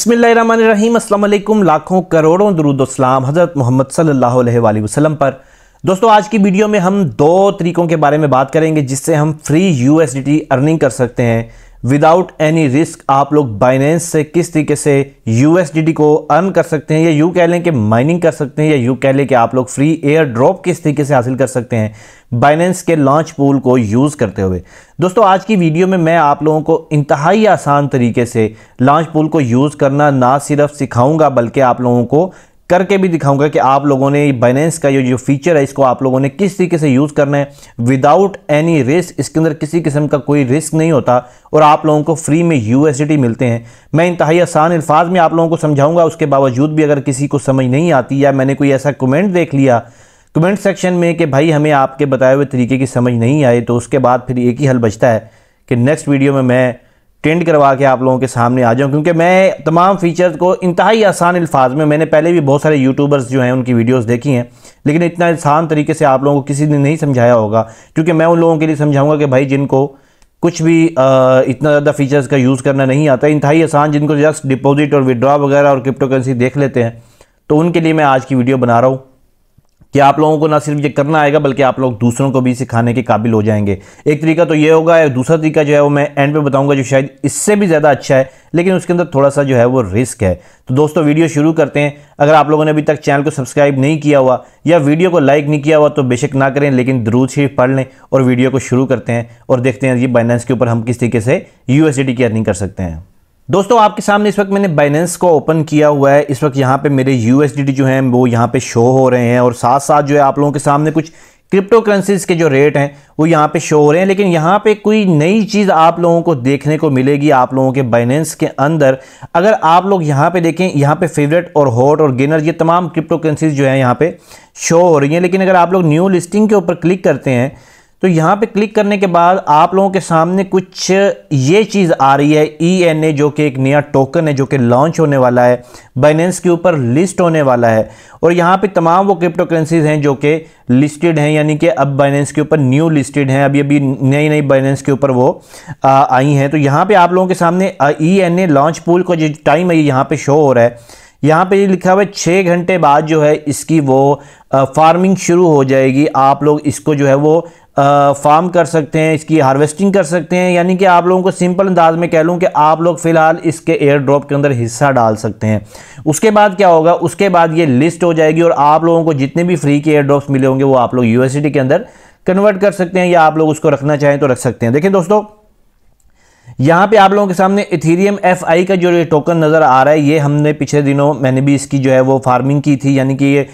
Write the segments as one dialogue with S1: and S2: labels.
S1: बसमीम अल्लाम लाखों करोड़ों दरुदोसलाम हज़रत मोहम्मद सल्लल्लाहु अलैहि वसल्लम पर दोस्तों आज की वीडियो में हम दो तरीक़ों के बारे में बात करेंगे जिससे हम फ्री यूएसडीटी अर्निंग कर सकते हैं विदाउट एनी रिस्क आप लोग बाइनेंस से किस तरीके से यूएसडीटी को अर्न कर सकते हैं या यू कह लें कि माइनिंग कर सकते हैं या यू कह लें कि आप लोग फ्री एयर ड्रॉप किस तरीके से हासिल कर सकते हैं बाइनेंस के लॉन्च पूल को यूज़ करते हुए दोस्तों आज की वीडियो में मैं आप लोगों को इंतहाई आसान तरीके से लॉन्च पूल को यूज़ करना ना सिर्फ सिखाऊंगा बल्कि आप लोगों को करके भी दिखाऊंगा कि आप लोगों ने बाइनेंस का ये जो फीचर है इसको आप लोगों ने किस तरीके से यूज़ करना है विदाउट एनी रिस्क इसके अंदर किसी किस्म का कोई रिस्क नहीं होता और आप लोगों को फ्री में यू मिलते हैं मैं इंतहाई आसान अल्फाज में आप लोगों को समझाऊंगा उसके बावजूद भी अगर किसी को समझ नहीं आती या मैंने कोई ऐसा कमेंट देख लिया कमेंट सेक्शन में कि भाई हमें आपके बताए हुए तरीके की समझ नहीं आई तो उसके बाद फिर एक ही हल बचता है कि नेक्स्ट वीडियो में मैं ट्रेंड करवा के आप लोगों के सामने आ जाऊँ क्योंकि मैं तमाम फीचर्स को इंतहाई आसान अल्फाज में मैंने पहले भी बहुत सारे यूट्यूबर्स जो हैं उनकी वीडियोस देखी हैं लेकिन इतना आसान तरीके से आप लोगों को किसी ने नहीं समझाया होगा क्योंकि मैं उन लोगों के लिए समझाऊँगा कि भाई जिनको कुछ भी आ, इतना ज़्यादा फीचर्स का यूज़ करना नहीं आता इंतहाई आसान जिनको जस्ट डिपोज़िट और विड्रॉ वगैरह और क्रिप्टो करेंसी देख लेते हैं तो उनके लिए मैं आज की वीडियो बना रहा हूँ कि आप लोगों को ना सिर्फ ये करना आएगा बल्कि आप लोग दूसरों को भी सिखाने के काबिल हो जाएंगे एक तरीका तो ये होगा दूसरा तरीका जो है वो मैं एंड पे बताऊंगा जो शायद इससे भी ज़्यादा अच्छा है लेकिन उसके अंदर थोड़ा सा जो है वो रिस्क है तो दोस्तों वीडियो शुरू करते हैं अगर आप लोगों ने अभी तक चैनल को सब्सक्राइब नहीं किया हुआ या वीडियो को लाइक नहीं किया हुआ तो बेशक ना करें लेकिन दरूद शरीफ पढ़ लें और वीडियो को शुरू करते हैं और देखते हैं ये बाइनेंस के ऊपर हम किस तरीके से यू की अर्निंग कर सकते हैं दोस्तों आपके सामने इस वक्त मैंने बाइनेंस को ओपन किया हुआ है इस वक्त यहाँ पे मेरे यूएसडीटी जो हैं वो यहाँ पे शो हो रहे हैं और साथ साथ जो है आप लोगों के सामने कुछ क्रिप्टो करेंसीज के जो रेट हैं वो यहाँ पे शो हो रहे हैं लेकिन यहाँ पे कोई नई चीज़ आप लोगों को देखने को मिलेगी आप लोगों के बाइनेंस के अंदर अगर आप लोग यहाँ पे देखें यहाँ पे फेवरेट और हॉट और गेनर ये तमाम क्रिप्टो करेंसीज जो है यहाँ पे शो हो रही हैं लेकिन अगर आप लोग न्यू लिस्टिंग के ऊपर क्लिक करते हैं तो यहाँ पे क्लिक करने के बाद आप लोगों के सामने कुछ ये चीज़ आ रही है ई एन ए जो कि एक नया टोकन है जो कि लॉन्च होने वाला है बाइनेंस के ऊपर लिस्ट होने वाला है और यहाँ पे तमाम वो क्रिप्टो करेंसीज हैं जो कि लिस्टेड हैं यानी कि अब बाइनेंस के ऊपर न्यू लिस्टेड हैं अभी अभी नई नई बाइनेंस के ऊपर वो आई हैं तो यहाँ पर आप लोगों के सामने E N A launch pool का जो टाइम है यहाँ पर शो हो रहा है यहाँ पे ये लिखा हुआ है छः घंटे बाद जो है इसकी वो फार्मिंग शुरू हो जाएगी आप लोग इसको जो है वो फार्म कर सकते हैं इसकी हार्वेस्टिंग कर सकते हैं यानी कि आप लोगों को सिंपल अंदाज में कह लूँ कि आप लोग फ़िलहाल इसके एयर ड्रॉप के अंदर हिस्सा डाल सकते हैं उसके बाद क्या होगा उसके बाद ये लिस्ट हो जाएगी और आप लोगों को जितने भी फ्री के एयर ड्रॉप्स मिले होंगे वो आप लोग यूएसडी के अंदर कन्वर्ट कर सकते हैं या आप लोग उसको रखना चाहें तो रख सकते हैं देखें दोस्तों यहाँ पे आप लोगों के सामने इथीरियम एफ आई का जो ये टोकन नज़र आ रहा है ये हमने पिछले दिनों मैंने भी इसकी जो है वो फार्मिंग की थी यानी कि ये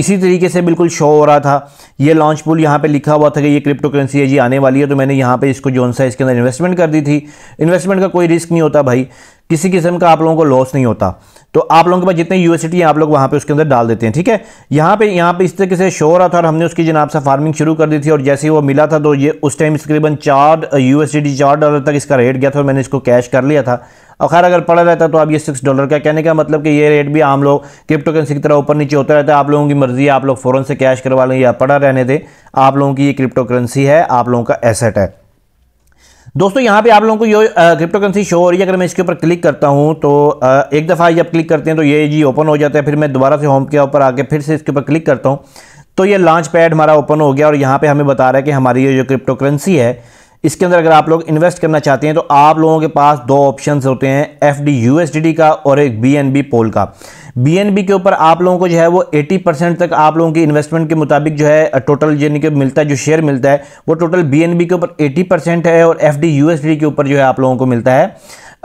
S1: इसी तरीके से बिल्कुल शो हो रहा था ये लॉन्च पुल यहाँ पे लिखा हुआ था कि ये क्रिप्टो करेंसी है जी आने वाली है तो मैंने यहाँ पे इसको जो सा इसके अंदर इन्वेस्टमेंट कर दी थी इन्वेस्टमेंट का कोई रिस्क नहीं होता भाई किसी किस्म का आप लोगों को लॉस नहीं होता तो आप लोगों के पास जितने यूनिवर्सिटी हैं आप लोग वहाँ पे उसके अंदर डाल देते हैं ठीक है यहाँ पे यहाँ पे इस तरीके से शो रहा था और हमने उसकी जनाब से फार्मिंग शुरू कर दी थी और जैसे ही वो मिला था तो ये उस टाइम तकरीबन चार यू चार डॉलर तक इसका रेट गया था और मैंने इसको कैश कर लिया था और खैर अगर पड़ा रहता तो आप ये सिक्स डॉलर का कहने का मतलब कि ये रेट भी आम लोग क्रिप्टो करेंसी की तरह ऊपर नीचे होता रहता है आप लोगों की मर्जी है आप लोग फ़ौरन से कैश करवा लें या पड़ा रहने दें आप लोगों की ये क्रिप्टो करेंसी है आप लोगों का एसेट है दोस्तों यहाँ पे आप लोगों को ये क्रिप्टो करेंसी शो हो रही है अगर मैं इसके ऊपर क्लिक करता हूँ तो आ, एक दफ़ा जब क्लिक करते हैं तो ये जी ओपन हो जाता है फिर मैं दोबारा से होम के ऊपर आके फिर से इसके ऊपर क्लिक करता हूँ तो ये लॉन्च पैड हमारा ओपन हो गया और यहाँ पे हमें बता रहा है कि हमारी ये जो क्रिप्टो करेंसी है इसके अंदर अगर आप लोग इन्वेस्ट करना चाहते हैं तो आप लोगों के पास दो ऑप्शंस होते हैं F D U S D D का और एक बी एन बी पोल का बी एन बी के ऊपर आप लोगों को जो है वो 80 परसेंट तक आप लोगों की इन्वेस्टमेंट के मुताबिक जो है टोटल यानी कि मिलता है जो शेयर मिलता है वो टोटल बी एन बी के ऊपर 80 परसेंट है और F D U S D के ऊपर जो है आप लोगों को मिलता है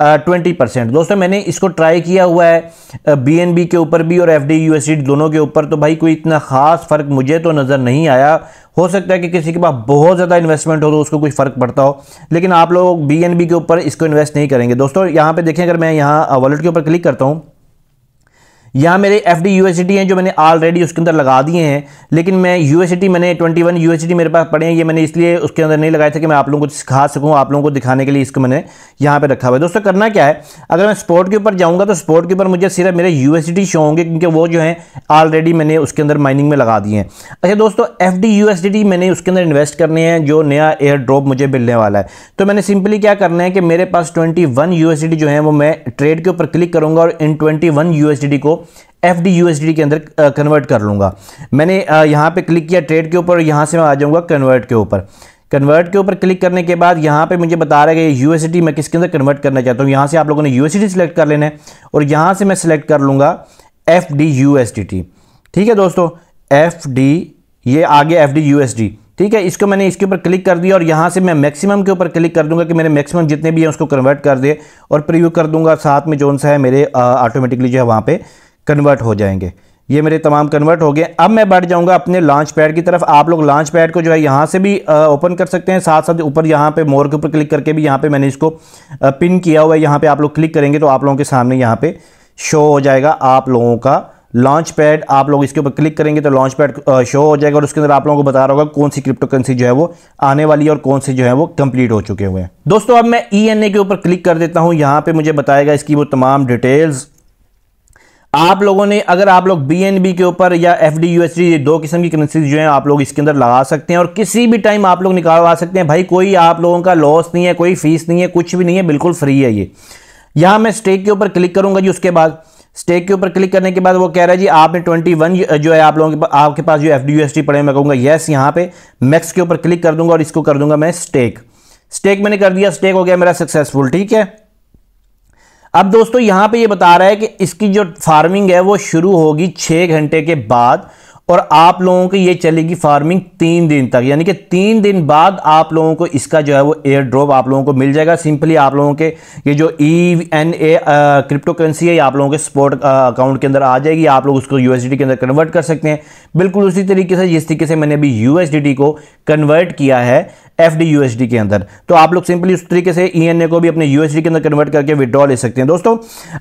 S1: ट्वेंटी परसेंट दोस्तों मैंने इसको ट्राई किया हुआ है बी एन बी के ऊपर भी और F D U S D दोनों के ऊपर तो भाई कोई इतना खास फ़र्क मुझे तो नज़र नहीं आया हो सकता है कि किसी के पास बहुत ज़्यादा इन्वेस्टमेंट हो तो उसको कुछ फ़र्क पड़ता हो लेकिन आप लोग बी एन बी के ऊपर इसको इन्वेस्ट नहीं करेंगे दोस्तों यहाँ पर देखें अगर मैं यहाँ वॉलेट के ऊपर क्लिक करता हूँ यहाँ मेरे एफ डी हैं जो मैंने ऑलरेडी उसके अंदर लगा दिए हैं लेकिन मैं यू मैंने ट्वेंटी वन मेरे पास पड़े हैं ये मैंने इसलिए उसके अंदर नहीं लगाए थे कि मैं आप लोगों को सिखा सकूँ आप लोगों को दिखाने के लिए इसको मैंने यहाँ पे रखा हुआ है दोस्तों करना क्या है अगर मैं स्पोर्ट के ऊपर जाऊँगा तो स्पोर्ट के ऊपर मुझे सिर्फ मेरे यू शो होंगे क्योंकि वो जो है ऑलरेडी मैंने उसके अंदर माइनिंग में लगा दिए हैं अच्छा दोस्तों एफ डी मैंने उसके अंदर इन्वेस्ट करने हैं जो नया एयर ड्रॉप मुझे मिलने वाला है तो मैंने सिंपली क्या करना है कि मेरे पास ट्वेंटी वन जो है वो मैं ट्रेड के ऊपर क्लिक करूँगा और इन ट्वेंटी वन को F D U S D के अंदर कन्वर्ट कर लूँगा मैंने यहाँ पे क्लिक किया ट्रेड के ऊपर यहाँ से मैं आ जाऊँगा कन्वर्ट के ऊपर कन्वर्ट के ऊपर क्लिक करने के बाद यहाँ पे मुझे बता रहा है कि यूएसडी मैं किसके अंदर कन्वर्ट करना चाहता हूँ यहाँ से आप लोगों ने यूएसडी सिलेक्ट कर लेना है और यहाँ से मैं सिलेक्ट कर लूँगा F D U S D T ठीक है दोस्तों एफ डी ये आगे F D U S D ठीक है इसको मैंने इसके ऊपर क्लिक कर दिया और यहाँ से मैं मैक्सिमम के ऊपर क्लिक कर दूंगा कि मेरे मैक्सिमम जितने भी हैं उसको कन्वर्ट कर दे और प्रीव्यू कर दूंगा साथ में जो सा है मेरे ऑटोमेटिकली जो है वहाँ पे कन्वर्ट हो जाएंगे ये मेरे तमाम कन्वर्ट हो गए अब मैं बढ़ जाऊंगा अपने लॉन्च पैड की तरफ आप लोग लॉन्च पैड को जो है यहाँ से भी ओपन कर सकते हैं साथ साथ ऊपर यहाँ पे मोर के ऊपर क्लिक करके भी यहाँ पे मैंने इसको पिन किया हुआ है यहाँ पे आप लोग क्लिक करेंगे तो आप लोगों के सामने यहाँ पे शो हो जाएगा आप लोगों का लॉन्च पैड आप लोग इसके ऊपर क्लिक करेंगे तो लॉन्च पैड शो हो जाएगा और उसके अंदर आप लोगों को बता रहा होगा कौन सी क्रिप्टो करेंसी जो है वो आने वाली है और कौन सी जो है वो कंप्लीट हो चुके हुए हैं दोस्तों अब मैं ई e के ऊपर क्लिक कर देता हूँ यहाँ पे मुझे बताएगा इसकी वो तमाम डिटेल्स आप लोगों ने अगर आप लोग बी के ऊपर या एफ डी ये दो किस्म की करेंसीज जो है आप लोग इसके अंदर लगा सकते हैं और किसी भी टाइम आप लोग निकालवा सकते हैं भाई कोई आप लोगों का लॉस नहीं है कोई फीस नहीं है कुछ भी नहीं है बिल्कुल फ्री है ये यहाँ मैं स्टेक के ऊपर क्लिक करूँगा जी उसके बाद स्टेक के ऊपर क्लिक करने के बाद वो कह रहा है जी आपने 21 जो है आप लोगों के पास आपके पास जो एफ डी पड़े मैं कहूँगा येस यहाँ पे मैक्स के ऊपर क्लिक कर दूंगा और इसको कर दूंगा मैं स्टेक स्टेक मैंने कर दिया स्टेक हो गया मेरा सक्सेसफुल ठीक है अब दोस्तों यहाँ पे ये बता रहा है कि इसकी जो फार्मिंग है वो शुरू होगी छः घंटे के बाद और आप लोगों की ये चलेगी फार्मिंग तीन दिन तक यानी कि तीन दिन बाद आप लोगों को इसका जो है वो एयर ड्रॉप आप लोगों को मिल जाएगा सिंपली आप लोगों के ये जो E N A crypto currency है ये आप लोगों के स्पॉट अकाउंट के अंदर आ जाएगी आप लोग उसको यू के अंदर कन्वर्ट कर सकते हैं बिल्कुल उसी तरीके से जिस तरीके से मैंने अभी यू को कन्वर्ट किया है एफ डी के अंदर तो आप लोग सिंपली उस तरीके से ई e को भी अपने यूएसडी के अंदर कन्वर्ट करके विड्रॉ ले सकते हैं दोस्तों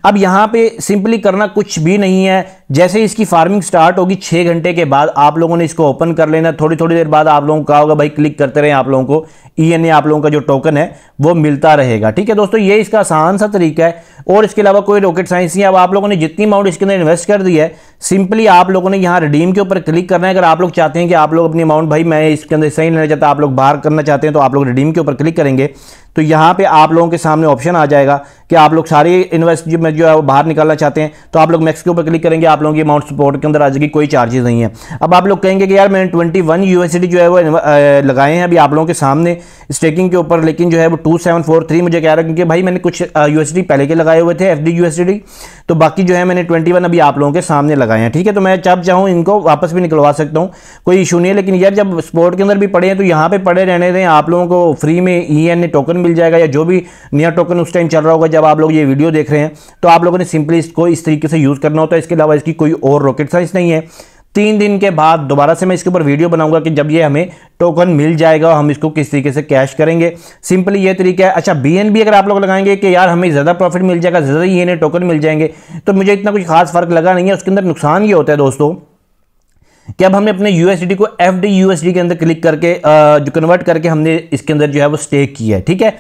S1: अब यहाँ पे सिंपली करना कुछ भी नहीं है जैसे इसकी फार्मिंग स्टार्ट होगी छः घंटे के बाद आप लोगों ने इसको ओपन कर लेना थोड़ी थोड़ी देर बाद आप लोगों को कहा होगा भाई क्लिक करते रहें आप लोगों को ई एन ए आप लोगों का जो टोकन है वो मिलता रहेगा ठीक है दोस्तों ये इसका आसान सा तरीका है और इसके अलावा कोई रॉकेट साइंस नहीं है अब आप लोगों ने जितनी अमाउंट इसके अंदर इन्वेस्ट कर दी है सिंपली आप लोगों ने यहाँ रिडीम के ऊपर क्लिक करना है अगर आप लोग चाहते हैं कि आप लोग अपनी अमाउंट भाई मैं इसके अंदर सही लेना चाहता आप लोग बाहर करना चाहते हैं तो आप लोग रिडीम के ऊपर क्लिक करेंगे तो यहाँ पे आप लोगों के सामने ऑप्शन आ जाएगा कि आप लोग सारी इन्वेस्ट में जो है वो बाहर निकालना चाहते हैं तो आप लोग मैक्स के ऊपर क्लिक करेंगे आप लोगों की अमाउंट सपोर्ट के अंदर आ जाएगी कोई चार्जेस नहीं है अब आप लोग कहेंगे कि यार मैंने ट्वेंटी वन यूनिवर्सिटी जो है वो लगाए हैं अभी आप लोगों के सामने स्टेकिंग के ऊपर लेकिन जो है वो टू सेवन फोर थ्री मुझे कह रहा है क्योंकि भाई मैंने कुछ यूएसडी पहले के लगाए हुए थे एफ डी यूएसडी तो बाकी जो है मैंने ट्वेंटी वन अभी आप लोगों के सामने लगाए हैं ठीक है तो मैं जब चाहूँ इनको वापस भी निकलवा सकता हूँ कोई इशू नहीं है लेकिन यार जब स्पोर्ट के अंदर भी पड़े हैं तो यहाँ पर पड़े रहने दें आप लोगों को फ्री में ई एन ए टोकन मिल जाएगा या जो भी नया टोकन उस टाइम चल रहा होगा जब आप लोग ये वीडियो देख रहे हैं तो आप लोगों ने सिंपली इसको इस तरीके से यूज़ करना होता तो है इसके अलावा इसकी कोई और रॉकेट साइंस नहीं है तीन दिन के बाद दोबारा से मैं इसके ऊपर वीडियो बनाऊंगा कि जब ये हमें टोकन मिल जाएगा हम इसको किस तरीके से कैश करेंगे सिंपली ये तरीका है अच्छा बी अगर आप लोग लगाएंगे कि यार हमें ज़्यादा प्रॉफिट मिल जाएगा ज़्यादा ये e टोकन मिल जाएंगे तो मुझे इतना कुछ खास फर्क लगा नहीं है उसके अंदर नुकसान ये होता है दोस्तों कि अब हमने अपने यूएसडी को एफ डी यूएसडी के अंदर क्लिक करके जो कन्वर्ट करके हमने इसके अंदर जो है वो स्टेक किया है ठीक है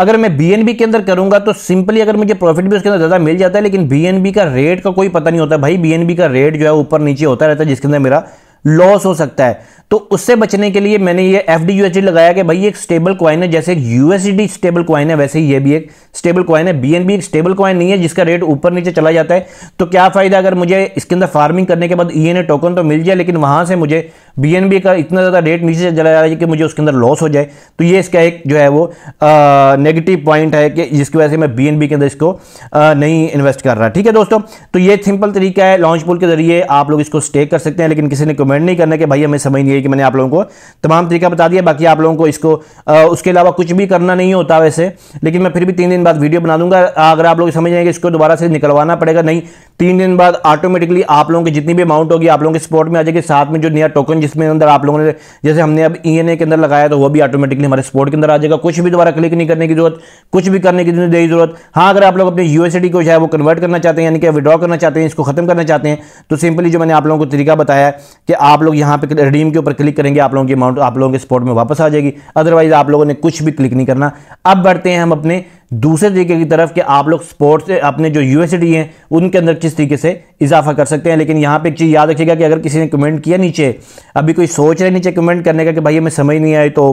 S1: अगर मैं बीएनबी के अंदर करूंगा तो सिंपली अगर मुझे प्रॉफिट भी उसके अंदर ज़्यादा मिल जाता है लेकिन बीएनबी का रेट का कोई पता नहीं होता भाई बीएनबी का रेट जो है ऊपर नीचे होता रहता है जिसके अंदर मेरा लॉस हो सकता है तो उससे बचने के लिए मैंने ये एफ डी लगाया कि भाई एक स्टेबल क्वाइन है जैसे यूएसडी स्टेबल क्वाइन है वैसे ही ये भी एक स्टेबल क्वाइन है बीएनबी एक स्टेबल क्वाइन नहीं है जिसका रेट ऊपर नीचे चला जाता है तो क्या फायदा अगर मुझे इसके अंदर फार्मिंग करने के बाद ई e टोकन तो मिल जाए लेकिन वहां से मुझे बीएनबी का इतना ज़्यादा रेट नीचे चला जा रहा है कि मुझे उसके अंदर लॉस हो जाए तो ये इसका एक जो है वो नेगेटिव पॉइंट है कि जिसकी वजह से मैं बीएनबी के अंदर इसको आ, नहीं इन्वेस्ट कर रहा ठीक है दोस्तों तो ये सिंपल तरीका है लॉन्च पुल के जरिए आप लोग इसको स्टे कर सकते हैं लेकिन किसी ने कमेंट नहीं करना कि भाई हमें समझ नहीं है कि मैंने आप लोगों को तमाम तरीका बता दिया बाकी आप लोगों को इसको आ, उसके अलावा कुछ भी करना नहीं होता वैसे लेकिन मैं फिर भी तीन दिन बाद वीडियो बना दूंगा अगर आप लोग समझ जाएंगे इसको दोबारा से निकलवाना पड़ेगा नहीं तीन दिन बाद ऑटोमेटिकली आप लोगों की जितनी भी अमाउंट होगी आप लोगों के सपोर्ट में आ जाएगी साथ में जो नया टोकन जिसमें अंदर आप लोगों ने जैसे हमने अब ई e के अंदर लगाया तो वो भी ऑटोमेटिकली हमारे स्पोर्ट के अंदर आ जाएगा कुछ भी दोबारा क्लिक नहीं करने की जरूरत कुछ भी करने की नहीं जरूरत हाँ अगर आप लोग अपने यूएसडी को जो है वो कन्वर्ट करना चाहते हैं यानी कि विड्रॉ करना चाहते हैं इसको खत्म करना चाहते हैं तो सिंपली जो मैंने आप लोगों को तरीका बताया कि आप लोग यहाँ पे रिडीम के ऊपर क्लिक करेंगे आप लोगों की अमाउंट आप लोगों के स्पोर्ट में वापस आ जाएगी अदरवाइज आप लोगों ने कुछ भी क्लिक नहीं करना अब बढ़ते हैं हम अपने दूसरे तरीके की तरफ कि आप लोग स्पोर्ट्स अपने जो यूएसडी हैं उनके अंदर किस तरीके से इजाफा कर सकते हैं लेकिन यहाँ पे एक चीज़ याद रखिएगा कि अगर किसी ने कमेंट किया नीचे अभी कोई सोच रहे नीचे कमेंट करने का कि भाई हमें समझ नहीं आई तो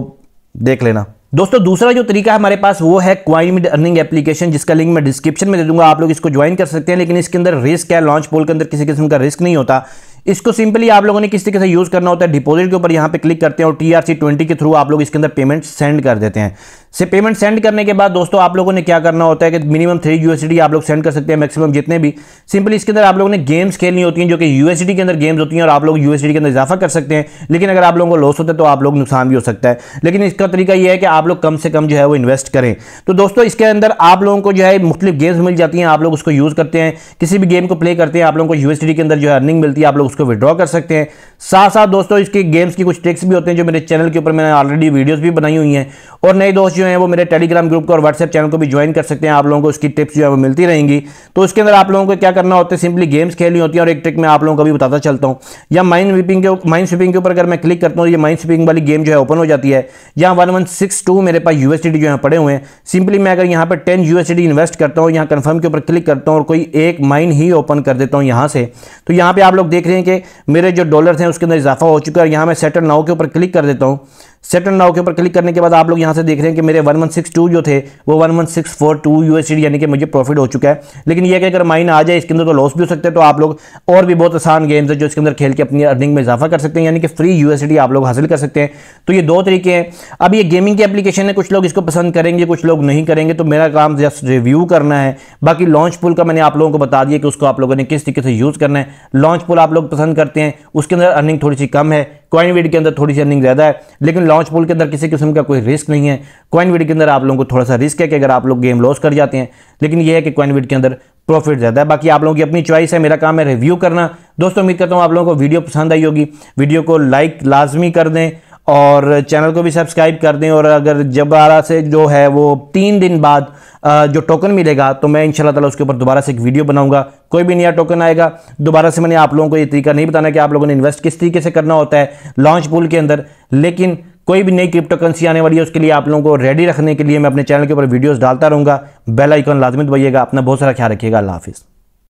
S1: देख लेना दोस्तों दूसरा जो तरीका हमारे पास वो है क्वाइमिड अर्निंग एप्लीकेशन जिसका लिंक मैं डिस्क्रिप्शन में दे दूंगा आप लोग इसको ज्वाइन कर सकते हैं लेकिन इसके अंदर रिस्क है लॉन्च पोल के अंदर किसी किस्म का रिस्क नहीं होता इसको सिंपली आप लोगों ने किस तरीके से यूज़ करना होता है डिपॉजिट के ऊपर यहाँ पे क्लिक करते हैं और टी आर ट्वेंटी के थ्रू आप लोग इसके अंदर पेमेंट सेंड कर देते हैं से पेमेंट सेंड करने के बाद दोस्तों आप लोगों ने क्या करना होता है कि मिनिमम थ्री यूएसडी आप लोग सेंड कर सकते हैं मैक्सिमम जितने भी सिंपली इसके अंदर आप लोगों ने गेम्स खेलनी होती हैं जो कि यूएसडी के अंदर गेम्स होती हैं और आप लोग यूएसडी के अंदर इजाफा कर सकते हैं लेकिन अगर आप लोगों को लॉस होता है तो आप लोग नुकसान भी हो सकता है लेकिन इसका तरीका यह है कि आप लोग कम से कम जो है वो इन्वेस्ट करें तो दोस्तों इसके अंदर आप लोगों को जो है मुख्तलिफ गेम्स मिल जाती हैं आप लोग उसको यूज़ करते हैं किसी भी गेम को प्ले करते हैं आप लोगों को यूएसडी के अंदर जो है अर्निंग मिलती है आप लोग उसको विड्रॉ कर सकते हैं साथ साथ दोस्तों इसके गेम्स की कुछ ट्रिक्स भी होते हैं जो मेरे चैनल के ऊपर मैंने ऑलरेडी वीडियोज़ भी बनाई हुई हैं और नए दोस्त जो है वो मेरे टेलीग्राम ग्रुप को और व्हाट्सएप चैनल को भी ज्वाइन कर सकते हैं आप लोगों को उसकी टिप्स जो है वो मिलती रहेंगी तो उसके अंदर आप लोगों को क्या करना होता है सिंपली गेम्स खेलनी होती है और एक ट्रिक मैं आप लोगों को भी बताता चलता हूँ या माइंड स्वीपिंग के माइंड स्वीपिंग के ऊपर अगर मैं क्लिक करता हूँ ये माइंड स्वीपिंग वाली गेम जो है ओपन हो जाती है या वन वन सिक्स टू मेरे पास यूएसडी जो है पड़े हुए हैं सिंपली मैं अगर यहाँ पर टेन यूएसडी इन्वेस्ट करता हूँ यहाँ कन्फर्म के ऊपर क्लिक करता हूँ और कोई एक माइंड ही ओपन कर देता हूँ यहाँ से तो यहाँ पर आप लोग देख रहे हैं कि मेरे जो डॉलर हैं उसके अंदर इजाफा हो चुका है यहाँ मैं सेटल नाव के ऊपर क्लिक कर देता हूँ सेट एंड नाउ के ऊपर क्लिक करने के बाद आप लोग यहाँ से देख रहे हैं कि मेरे 1162 जो थे वो वन यूएसडी यानी कि मुझे प्रॉफिट हो चुका है लेकिन ये कि अगर माइन आ जाए इसके अंदर तो लॉस भी हो सकते हैं तो आप लोग और भी बहुत आसान गेम्स है जो इसके अंदर खेल के अपनी अर्निंग में इजाफा कर सकते हैं यानी कि फ्री यूएसडी आप लोग हासिल कर सकते हैं तो ये दो तरीके हैं अब ये गेमिंग की एप्लीकेशन है कुछ लोग इसको पसंद करेंगे कुछ लोग नहीं करेंगे तो मेरा काम जस्ट रिव्यू करना है बाकी लॉन्च पुल का मैंने आप लोगों को बता दिया कि उसको आप लोगों ने किस तरीके से यूज़ करना है लॉन्च पुल आप लोग पसंद करते हैं उसके अंदर अर्निंग थोड़ी सी कम है क्वाइन वीड के अंदर थोड़ी सी अर्निंग ज़्यादा है लेकिन लॉन्च पुल के अंदर किसी किस्म का कोई रिस्क नहीं है क्वाइन वीड के अंदर आप लोगों को थोड़ा सा रिस्क है कि अगर आप लोग गेम लॉस कर जाते हैं लेकिन यह है कि क्वाइन वीड के अंदर प्रॉफिट ज़्यादा है बाकी आप लोगों की अपनी चॉइस है मेरा काम है रिव्यू करना दोस्तों उम्मीद करता हूँ आप लोगों को वीडियो पसंद आई होगी वीडियो को लाइक लाजमी कर दें और चैनल को भी सब्सक्राइब कर दें और अगर जबारा से जो है वो तीन दिन बाद जो टोकन मिलेगा तो मैं इंशाल्लाह ताला उसके ऊपर दोबारा से एक वीडियो बनाऊंगा कोई भी नया टोकन आएगा दोबारा से मैंने आप लोगों को ये तरीका नहीं बताना कि आप लोगों ने इन्वेस्ट किस तरीके से करना होता है लॉन्च पूल के अंदर लेकिन कोई भी नई क्रिप्टो करेंसी आने वाली है उसके लिए आप लोगों को रेडी रखने के लिए मैं अपने चैनल के ऊपर वीडियोज़ डालता रहूँगा बेल आइकॉन लाजमी दबाइएगा अपना बहुत सारा ख्याल रखिएगा अल्लाह हाफिज़